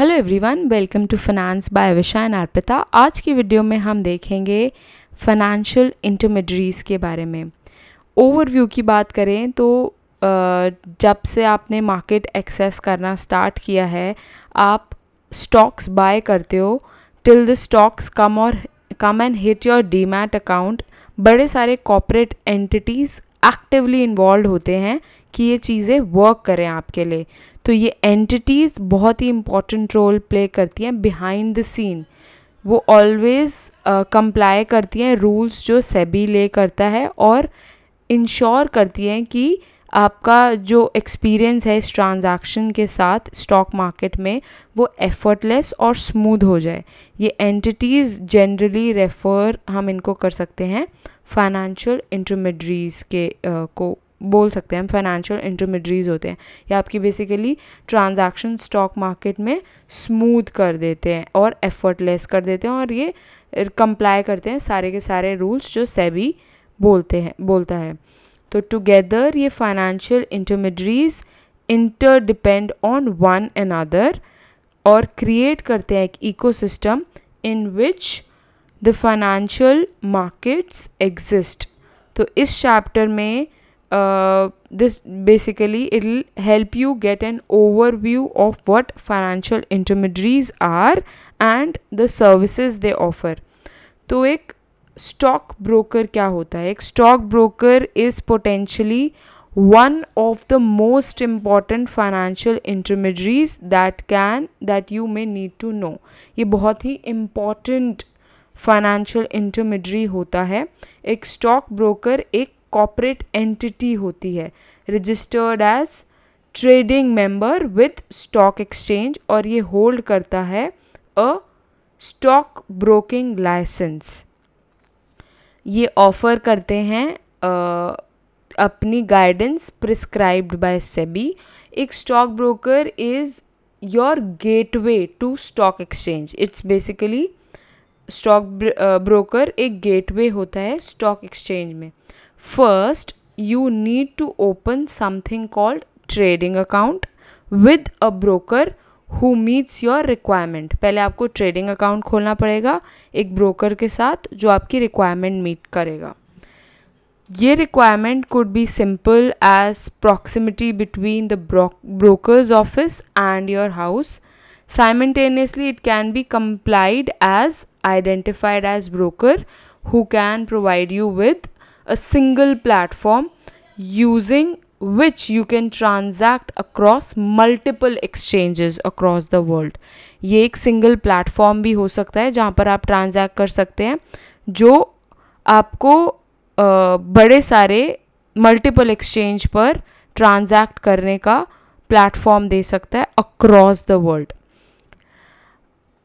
Hello everyone welcome to finance by Visha and Arpita आज की video में हम देखेंगे फाइनेंशियल इंटरमीडरीज़ के बारे में ओवरव्यू की बात करें तो जब से आपने मार्केट एक्सेस करना स्टार्ट किया है आप स्टॉक्स बाय करते हो टिल द स्टॉक्स कम और come and hit your demat account बड़े सारे कॉपरेट एंटिटीज़ एक्टिवली इन्वॉल्व होते हैं कि ये चीज़ें वर्क करें आपके लिए तो ये एंटिटीज़ बहुत ही इम्पॉर्टेंट रोल प्ले करती हैं बिहाइंड द सीन वो ऑलवेज़ कंप्लाई uh, करती हैं रूल्स जो सेबी ले करता है और इंश्योर करती हैं कि आपका जो एक्सपीरियंस है इस ट्रांजैक्शन के साथ स्टॉक मार्केट में वो एफर्टलेस और स्मूथ हो जाए ये एंटिटीज़ जनरली रेफ़र हम इनको कर सकते हैं फाइनेंशियल इंटरमीडरीज के uh, को बोल सकते हैं हम फाइनेंशियल इंटरमीडरीज होते हैं ये आपकी बेसिकली ट्रांजैक्शन स्टॉक मार्केट में स्मूथ कर देते हैं और एफर्टलेस कर देते हैं और ये कंप्लाई करते हैं सारे के सारे रूल्स जो सेबी बोलते हैं बोलता है तो टुगेदर ये financial intermediaries interdepend on one another और क्रिएट करते हैं एक eco in which the financial markets exist तो इस चैप्टर में uh, this basically it'll help you get an overview of what financial intermediaries are and the services they offer तो एक stock broker क्या होता है एक stock broker is potentially one of the most important financial intermediaries that can that you may need to know ये बहुत ही important financial इंटरमीडरी होता है एक स्टॉक ब्रोकर एक कॉपरेट एंटिटी होती है registered as trading member with stock exchange और ये होल्ड करता है अ स्टॉक ब्रोकिंग लाइसेंस ये ऑफ़र करते हैं आ, अपनी गाइडेंस प्रिस्क्राइब्ड बाय सेबी एक stock broker is your gateway to stock exchange it's basically stock broker एक गेटवे होता है स्टॉक एक्सचेंज में First, you need to open something called trading account with a broker who meets your requirement पहले आपको trading account खोलना पड़ेगा एक broker के साथ जो आपकी requirement meet करेगा ये requirement could be simple as proximity between the bro broker's office and your house simultaneously it can be complied as identified as broker who can provide you with a single platform using which you can transact across multiple exchanges across the world ये एक single platform भी हो सकता है जहाँ पर आप transact कर सकते हैं जो आपको बड़े सारे multiple exchange पर transact करने का platform दे सकता है across the world.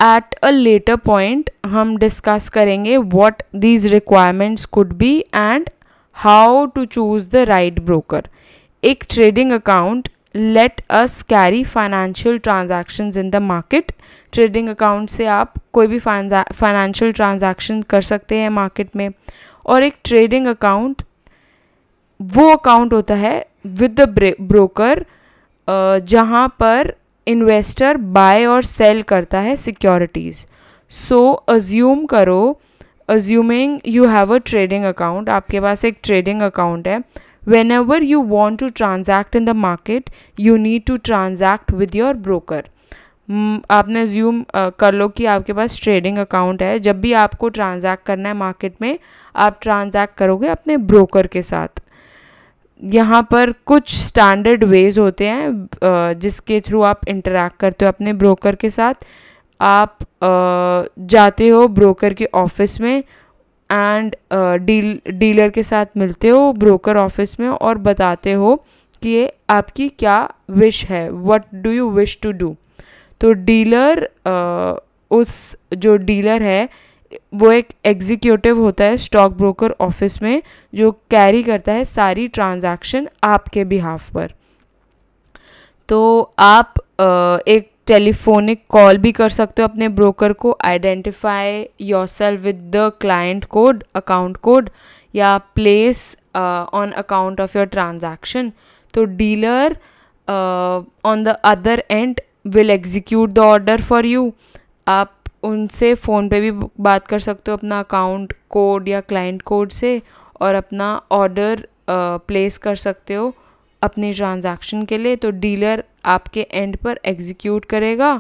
At a later point हम डिस्कस करेंगे what these requirements could be and how to choose the right broker एक trading account let us carry financial transaction in the market trading account से आप कोई भी financial transaction कर सकते हैं मार्केट में और एक ट्रेडिंग अकाउंट वो अकाउंट होता है विद द ब्रोकर जहाँ पर इन्वेस्टर बाय और सेल करता है सिक्योरिटीज़ सो अज्यूम करो assuming you have a trading account आपके पास एक ट्रेडिंग अकाउंट है whenever you want to transact in the market you need to transact with your broker आपने ज्यूम कर लो कि आपके पास ट्रेडिंग अकाउंट है जब भी आपको ट्रांजैक्ट करना है मार्केट में आप ट्रांजैक्ट करोगे अपने ब्रोकर के साथ यहाँ पर कुछ स्टैंडर्ड वेज होते हैं जिसके थ्रू आप इंटरेक्ट करते हो अपने ब्रोकर के साथ आप जाते हो ब्रोकर के ऑफिस में एंड डील डीलर के साथ मिलते हो ब्रोकर ऑफिस में और बताते हो कि ये आपकी क्या विश है what do you wish to do तो डीलर उस जो डीलर है वो एक एग्जीक्यूटिव होता है स्टॉक ब्रोकर ऑफिस में जो कैरी करता है सारी ट्रांजैक्शन आपके बिहाफ पर तो आप एक टेलीफोनिक कॉल भी कर सकते हो अपने ब्रोकर को identify yourself with the client code account code या place on account of your transaction तो dealer on the other end will execute the order for you आप उनसे फ़ोन पे भी बात कर सकते हो अपना अकाउंट कोड या क्लाइंट कोड से और अपना ऑर्डर प्लेस कर सकते हो अपने ट्रांजैक्शन के लिए तो डीलर आपके एंड पर एग्जीक्यूट करेगा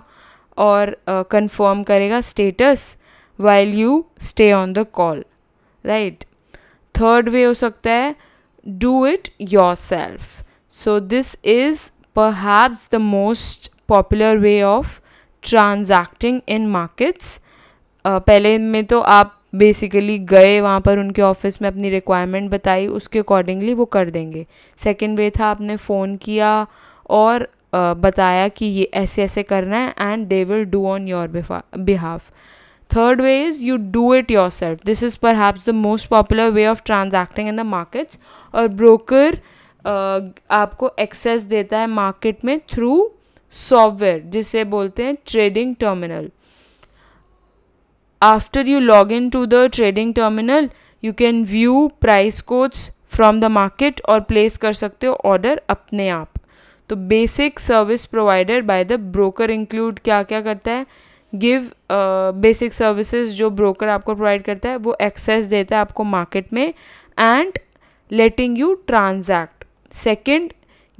और कंफर्म uh, करेगा status while you stay on the call right third way हो सकता है do it yourself so this is perhaps the most popular way of transacting in markets पहले में तो आप बेसिकली गए वहाँ पर उनके ऑफिस में अपनी रिक्वायरमेंट बताई उसके अकॉर्डिंगली वो कर देंगे सेकेंड वे था आपने फ़ोन किया और uh, बताया कि ये ऐसे ऐसे करना है and they will do on your behalf third way is you do it yourself this is perhaps the most popular way of transacting in the markets और ब्रोकर आपको एक्सेस देता है मार्केट में through software जिसे बोलते हैं trading terminal after you log in to the trading terminal you can view price codes from the market और place कर सकते हो ऑर्डर अपने आप तो basic service provider by the broker include क्या क्या करता है गिव बेसिक सर्विसेज जो ब्रोकर आपको प्रोवाइड करता है वो एक्सेस देता है आपको मार्केट में and letting you transact second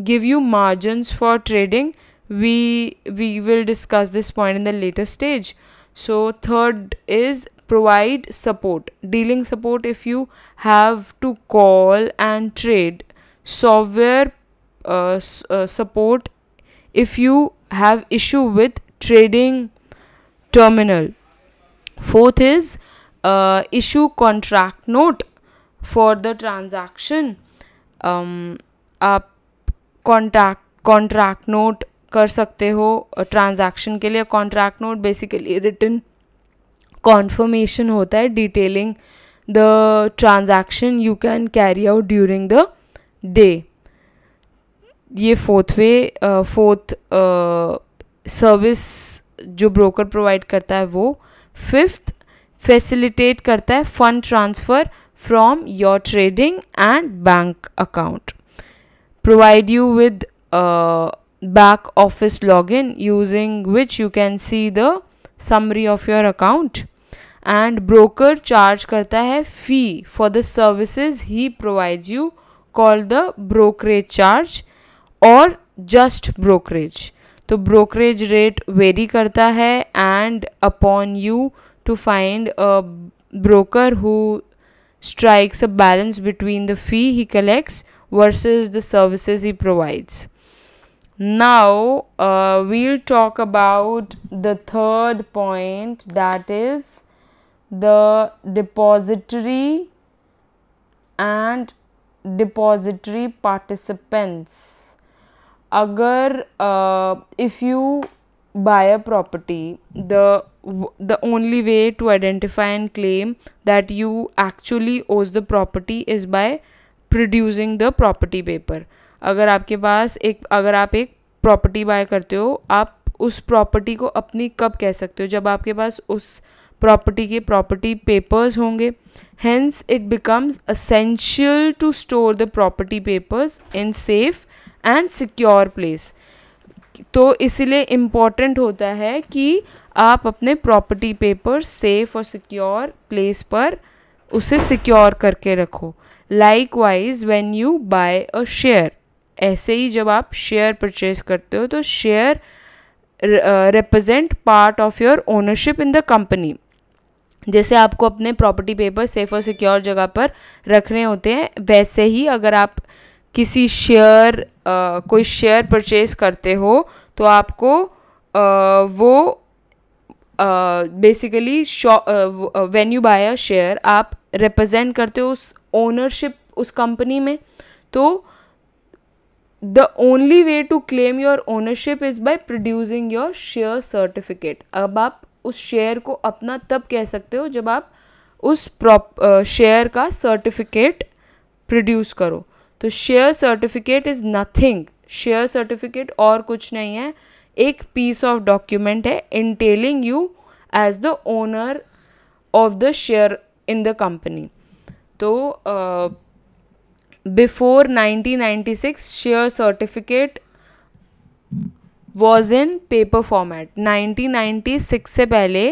give you margins for trading we we will discuss this point in the later stage so third is provide support dealing support if you have to call and trade software uh, uh, support if you have issue with trading terminal fourth is uh, issue contract note for the transaction um, a contact contract note कर सकते हो transaction के लिए contract note basically return confirmation होता है detailing the transaction you can carry out during the day ये fourth way fourth service जो broker provide करता है वो फिफ्थ फैसिलिटेट करता है fund transfer from your trading and bank account provide you with back office login using which you can see the summary of your account and broker charge करता है fee for the services he provides you called the brokerage charge or just brokerage तो brokerage rate vary करता है and upon you to find a broker who strikes a balance between the fee he collects versus the services he provides now uh, we'll talk about the third point that is the depository and depository participants agar uh, if you buy a property the the only way to identify and claim that you actually owes the property is by producing the property paper अगर आपके पास एक अगर आप एक property bye करते हो आप उस प्रॉपर्टी को अपनी कब कह सकते हो जब आपके पास उस प्रॉपर्टी के प्रॉपर्टी पेपर्स होंगे hence it becomes essential to store the property papers in safe and secure place तो इसलिए इम्पॉर्टेंट होता है कि आप अपने प्रॉपर्टी पेपर सेफ और सिक्योर प्लेस पर उसे सिक्योर करके रखो likewise when you buy a share ऐसे ही जब आप शेयर परचेज करते हो तो share represent part of your ownership in the company जैसे आपको अपने प्रॉपर्टी पेपर सेफ और सिक्योर जगह पर रखने होते हैं वैसे ही अगर आप किसी शेयर कोई शेयर परचेज करते हो तो आपको आ, वो basically when you buy a share आप रिप्रेजेंट करते हो उस ओनरशिप उस कंपनी में तो the only way to claim your ownership is by producing your share certificate अब आप उस शेयर को अपना तब कह सकते हो जब आप उस प्रॉप शेयर का सर्टिफिकेट प्रोड्यूस करो तो share certificate is nothing share certificate और कुछ नहीं है एक पीस ऑफ डॉक्यूमेंट है entitling you as the owner of the share in the company तो uh, before 1996 share certificate was in paper format 1996 से पहले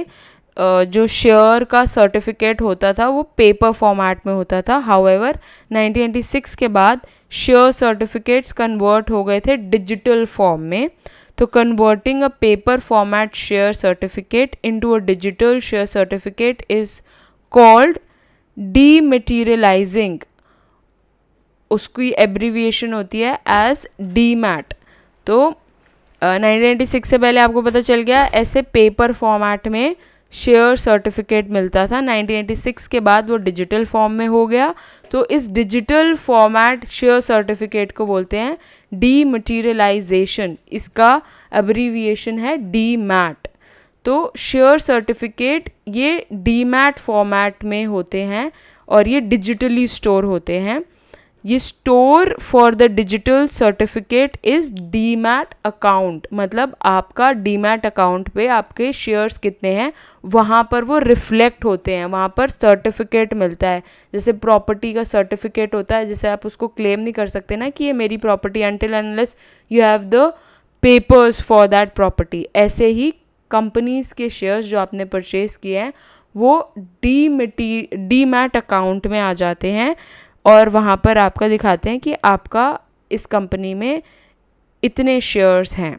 जो शेयर का सर्टिफिकेट होता था वो पेपर फॉर्मेट में होता था हाउएवर 1996 के बाद शेयर सर्टिफिकेट्स कन्वर्ट हो गए थे डिजिटल फॉर्म में तो converting a paper format share certificate into a digital share certificate is called dematerialising उसकी एब्रीविएशन होती है एज डी मैट तो नाइनटीन एटी सिक्स से पहले आपको पता चल गया ऐसे पेपर फॉर्मेट में शेयर सर्टिफिकेट मिलता था 1986 के बाद वो डिजिटल फॉर्म में हो गया तो इस डिजिटल फॉर्मेट शेयर सर्टिफिकेट को बोलते हैं डी मटीरियलाइजेशन इसका एब्रीविएशन है डी मैट तो शेयर सर्टिफिकेट ये डी मैट फॉर्मेट में होते हैं और ये डिजिटली स्टोर होते हैं ये store for the digital certificate is demat account मतलब आपका डीमैट अकाउंट पे आपके शेयर्स कितने हैं वहाँ पर वो रिफ्लेक्ट होते हैं वहाँ पर सर्टिफिकेट मिलता है जैसे प्रॉपर्टी का सर्टिफिकेट होता है जैसे आप उसको क्लेम नहीं कर सकते ना कि ये मेरी property until unless you have the papers for that property ऐसे ही कंपनीज़ के शेयर्स जो आपने परचेज़ किए हैं वो डी मटी डी मैट अकाउंट में आ जाते हैं और वहाँ पर आपका दिखाते हैं कि आपका इस कंपनी में इतने शेयर्स हैं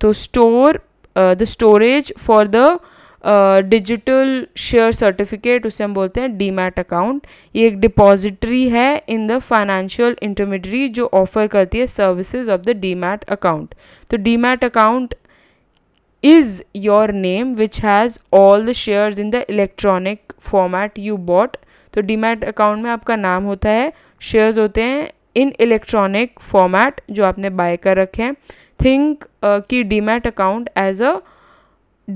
तो store the storage for the digital share certificate उसे हम बोलते हैं डीमैट अकाउंट ये एक डिपॉजिटरी है इन द फाइनेंशियल इंटरमीडियरी जो ऑफर करती है services of the demat account तो demat account is your name which has all the shares in the electronic format you bought तो डीमैट अकाउंट में आपका नाम होता है शेयर्स होते हैं इन इलेक्ट्रॉनिक फॉर्मेट जो आपने बाय कर रखे हैं थिंक की demat account as a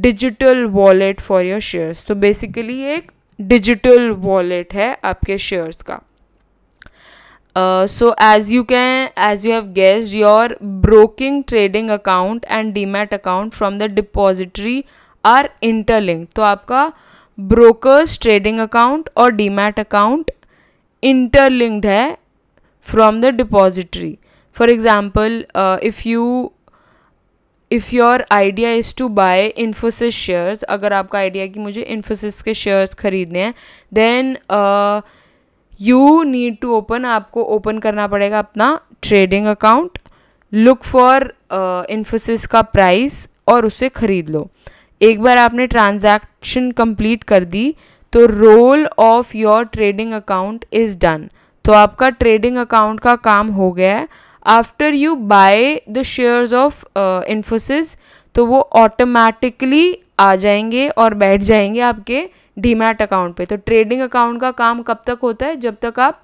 digital wallet for your shares तो बेसिकली एक डिजिटल वॉलेट है आपके शेयर्स का so as you can as you have guessed your broking trading account and demat account from the depository are interlinked तो आपका brokers trading account और demat account interlinked है from the depository for example if you if your idea is to buy Infosys shares अगर आपका idea कि मुझे इन्फोसिस के shares खरीदने हैं then uh, you need to open आपको ओपन करना पड़ेगा अपना trading account look for Infosys का प्राइस और उसे ख़रीद लो एक बार आपने ट्रांजैक्शन कंप्लीट कर दी तो role of your trading account is done तो आपका ट्रेडिंग अकाउंट का काम हो गया है after you buy the shares of Infosys तो वो ऑटोमेटिकली आ जाएंगे और बैठ जाएंगे आपके डीमैट अकाउंट पे तो ट्रेडिंग अकाउंट का काम कब तक होता है जब तक आप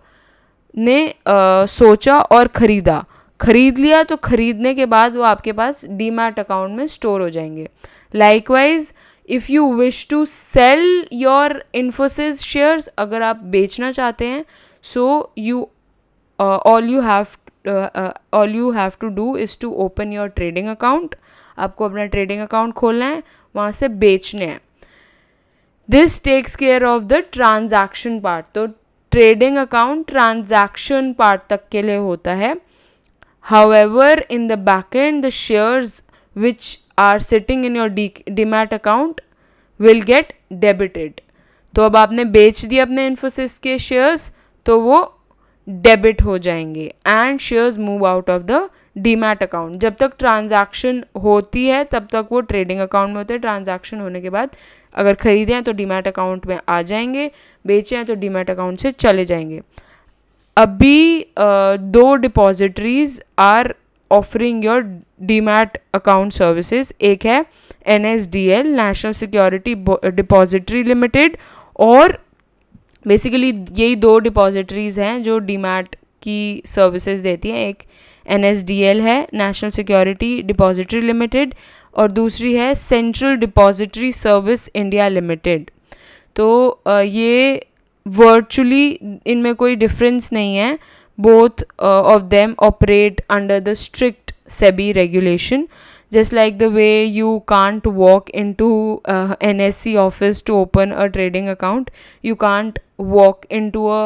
ने आ, सोचा और ख़रीदा खरीद लिया तो खरीदने के बाद वो आपके पास डीमैट अकाउंट में स्टोर हो जाएंगे likewise if you wish to sell your Infosys shares अगर आप बेचना चाहते हैं so you all you have all you have to do is to open your trading account आपको अपना ट्रेडिंग अकाउंट खोलना है वहाँ से बेचने हैं this takes care of the transaction part तो ट्रेडिंग अकाउंट ट्रांजैक्शन पार्ट तक के लिए होता है however in the back end the shares which are sitting in your D demat account will get debited तो अब आपने बेच दिए अपने इन्फोसिस के शेयर्स तो वो डेबिट हो जाएंगे and shares move out of the demat account जब तक ट्रांजैक्शन होती है तब तक वो ट्रेडिंग अकाउंट में होते हैं ट्रांजैक्शन होने के बाद अगर ख़रीदें तो डीमैट अकाउंट में आ जाएंगे बेचें तो डीमैट अकाउंट से चले जाएंगे अभी आ, दो depositories are offering your demat account services एक है N S D L national security depository limited और बेसिकली यही दो डिपॉजिटरीज़ हैं जो डीमैट की सर्विसेज देती हैं एक एन है नेशनल सिक्योरिटी डिपॉजिटरी लिमिटेड और दूसरी है central depository service India limited तो ये वर्चुअली इनमें कोई डिफरेंस नहीं है both of them operate under the strict SEBI regulation just like the way you can't walk in to N S C office to open a trading account you can't walk in to a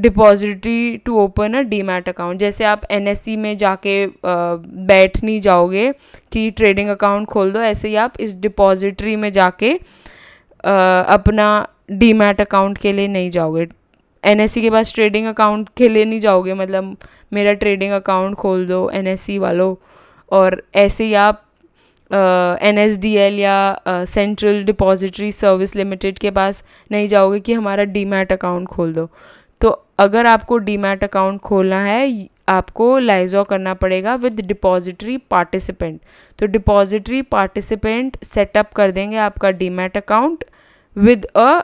depository to open a demat account जैसे आप N e में जाके बैठ नहीं जाओगे कि trading account खोल दो ऐसे ही आप इस डिपॉजिटरी में जाके अपना डीमैट अकाउंट के लिए नहीं जाओगे एन e के पास ट्रेडिंग अकाउंट के लिए नहीं जाओगे मतलब मेरा ट्रेडिंग अकाउंट खोल दो एन e वालों और ऐसे ही आप एन एस डी एल या सेंट्रल डिपॉजिटरी सर्विस लिमिटेड के पास नहीं जाओगे कि हमारा डीमैट अकाउंट खोल दो अगर आपको डीमैट अकाउंट खोलना है आपको लाइजॉ करना पड़ेगा विद डिपॉजिटरी पार्टिसिपेंट तो डिपॉजिटरी पार्टिसिपेंट सेटअप कर देंगे आपका demat account with a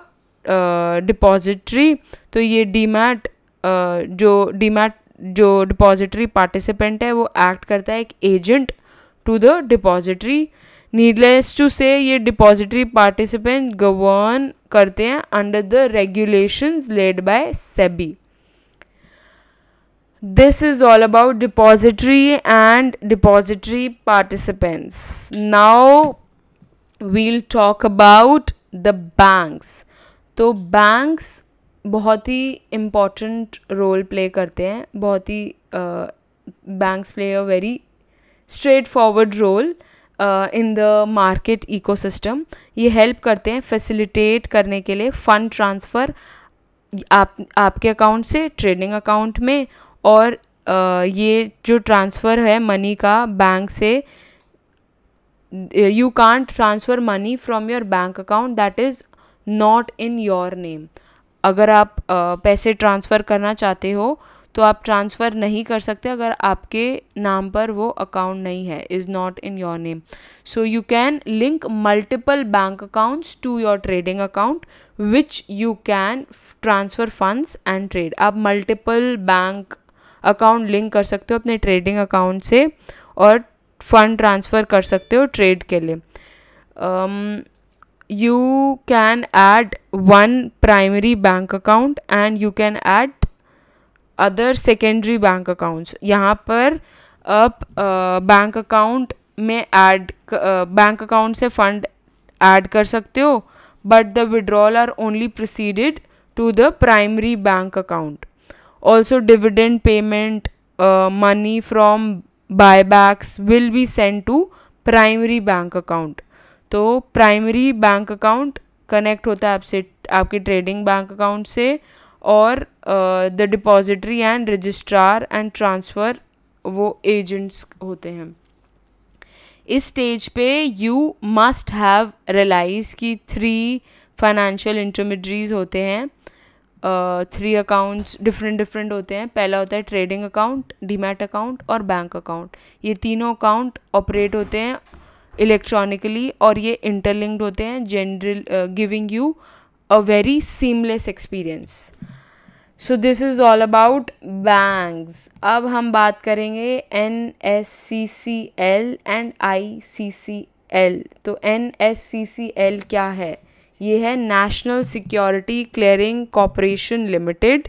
depository तो ये डीमैट uh, जो डीमैट जो डिपॉजिटरी पार्टिसिपेंट है वो एक्ट करता है एक agent to the depository needless to say ये डिपॉजिटरी पार्टिसिपेंट गवर्न करते हैं under the regulations laid by SEBI this is all about depository and depository participants now we'll talk about the banks तो banks बहुत ही important role play करते हैं बहुत ही uh, banks play a very straightforward role in the market ecosystem ये help करते हैं facilitate करने के लिए फ़ंड ट्रांसफ़र आप आपके अकाउंट से ट्रेडिंग अकाउंट में और ये जो ट्रांसफ़र है मनी का बैंक से you can't transfer money from your bank account that is not in your name अगर आप पैसे ट्रांसफ़र करना चाहते हो तो आप ट्रांसफ़र नहीं कर सकते अगर आपके नाम पर वो अकाउंट नहीं है is not in your name so you can link multiple bank accounts to your trading account which you can transfer funds and trade आप मल्टीपल बैंक अकाउंट लिंक कर सकते हो अपने ट्रेडिंग अकाउंट से और फ़ंड ट्रांसफ़र कर सकते हो ट्रेड के लिए you can add one primary bank account and you can add other secondary bank accounts यहाँ पर आप बैंक uh, अकाउंट में ऐड बैंक अकाउंट से फंड ऐड कर सकते हो but the withdrawal are only proceeded to the primary bank account Also, dividend payment uh, money from buybacks will be sent to primary bank account तो primary bank account connect होता है आपसे आपके trading bank account से और the depository and registrar and transfer वो agents होते हैं इस स्टेज पे यू मस्ट हैव रियलाइज कि थ्री फाइनेंशियल इंटरमीडरीज होते हैं थ्री अकाउंट्स डिफरेंट डिफरेंट होते हैं पहला होता है ट्रेडिंग अकाउंट डीमैट अकाउंट और बैंक अकाउंट ये तीनों अकाउंट ऑपरेट होते हैं इलेक्ट्रॉनिकली और ये इंटरलिंक्ड होते हैं general giving you a very seamless experience so this is all about bank अब हम बात करेंगे N S C C L and I C C L तो N S C C L क्या है ये है national security clearing corporation limited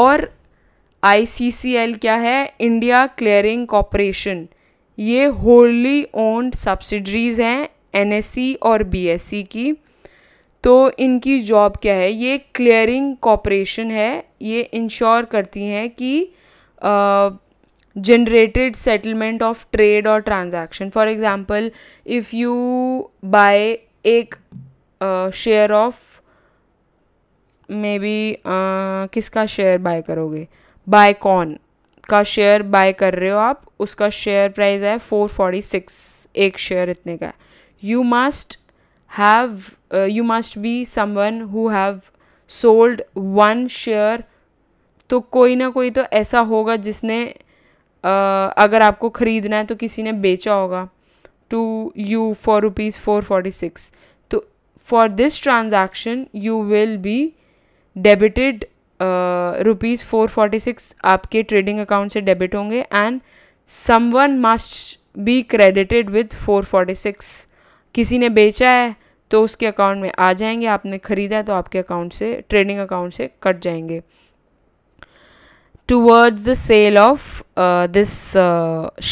और आई क्या है इंडिया क्लियरिंग कॉरपोरेशन ये होली ओन्ड सब्सिडरीज़ हैं एन e और बी e की तो इनकी जॉब क्या है ये क्लियरिंग कॉरपोरेशन है ये इंश्योर करती हैं कि जनरेटेड सेटलमेंट ऑफ ट्रेड और transaction for example if you buy एक शेयर ऑफ मे बी किसका शेयर बाय करोगे बाय कॉन का शेयर बाय कर रहे हो आप उसका शेयर प्राइस है फोर फोर्टी सिक्स एक शेयर इतने का you must have you must be someone who have sold one share तो कोई ना कोई तो ऐसा होगा जिसने uh, अगर आपको ख़रीदना है तो किसी ने बेचा होगा to you for rupees four forty six for this transaction you will be debited rupees four forty six आपके ट्रेडिंग अकाउंट से डेबिट होंगे and someone must be credited with four forty six किसी ने बेचा है तो उसके account में आ जाएंगे आपने ख़रीदा है तो आपके अकाउंट से ट्रेडिंग अकाउंट से कट जाएंगे towards the sale of this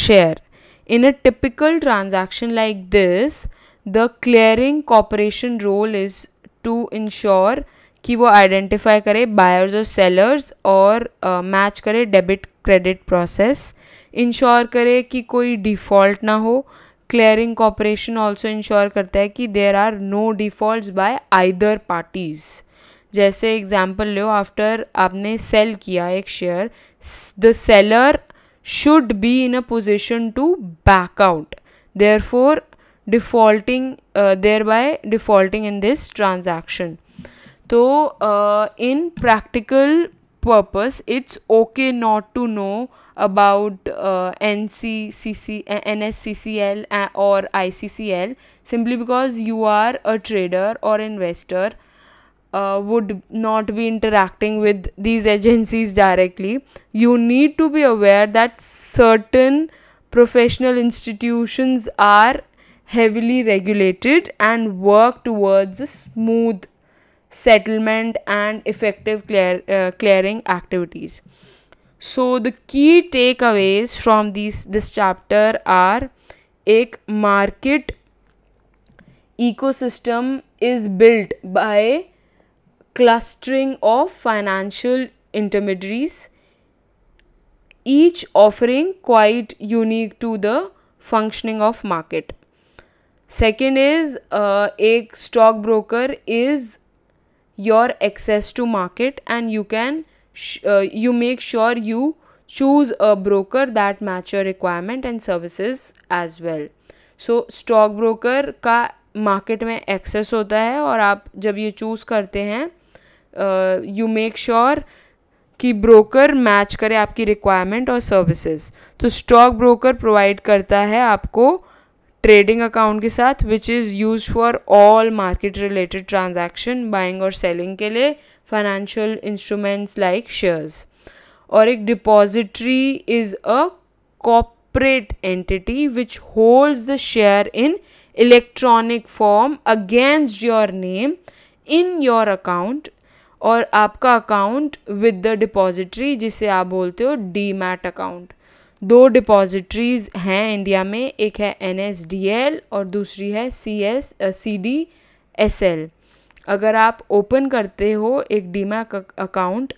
share in a typical a like this the clearing corporation role is to ensure कि वो आइडेंटिफाई करे बायर्स और सेलर्स और मैच करे डेबिट क्रेडिट प्रोसेस इंश्योर करे कि कोई डिफ़ॉल्ट ना हो क्लियरिंग कॉपरेशन ऑल्सो इंश्योर करता है कि there are no default by either parties जैसे एग्जाम्पल लो आफ्टर आपने सेल किया एक share the seller should be in a position to back out their for defaulting uh, thereby defaulting in this transaction so uh, in practical purpose it's okay not to know about uh, NCCC, NSCCL uh, or ICCL simply because you are a trader or investor uh, would not be interacting with these agencies directly. You need to be aware that certain professional institutions are heavily regulated and work towards a smooth settlement and effective clear, uh, clearing activities so the key takeaways from these this chapter are a market ecosystem is built by clustering of financial intermediaries each offering quite unique to the functioning of market second is एक stock broker is your access to market and you can you make sure you choose a broker that match your requirement and services as well so stock broker का market में access होता है और आप जब ये choose करते हैं यू मेक श्योर कि ब्रोकर मैच करे आपकी रिक्वायरमेंट और सर्विसेज तो स्टॉक ब्रोकर प्रोवाइड करता है आपको ट्रेडिंग अकाउंट के साथ which is use for all market related transaction buying और सेलिंग के लिए फाइनेंशियल इंस्ट्रूमेंट्स लाइक शेयर्स और एक depository is a corporate entity which holds the share in electronic form against your name in your account और आपका account with the depository जिसे आप बोलते हो डीमैट अकाउंट दो डिपॉजिटरीज हैं इंडिया में एक है एन और दूसरी है C S C D S L अगर आप ओपन करते हो एक demat account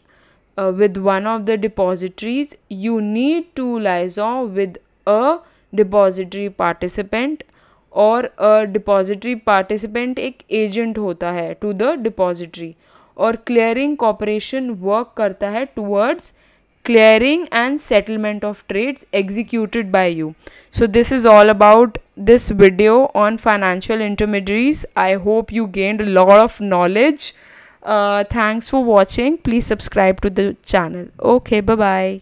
with one of the depositories you need to liaise with a depository participant और अ डिपॉजिटरी पार्टिसिपेंट एक एजेंट होता है टू द डिपॉजिटरी और क्लियरिंग कॉपरेशन वर्क करता है towards clearing and settlement of trades executed by you so this is all about this video on financial intermediaries i hope you gained a lot of knowledge uh, thanks for watching please subscribe to the channel okay bye bye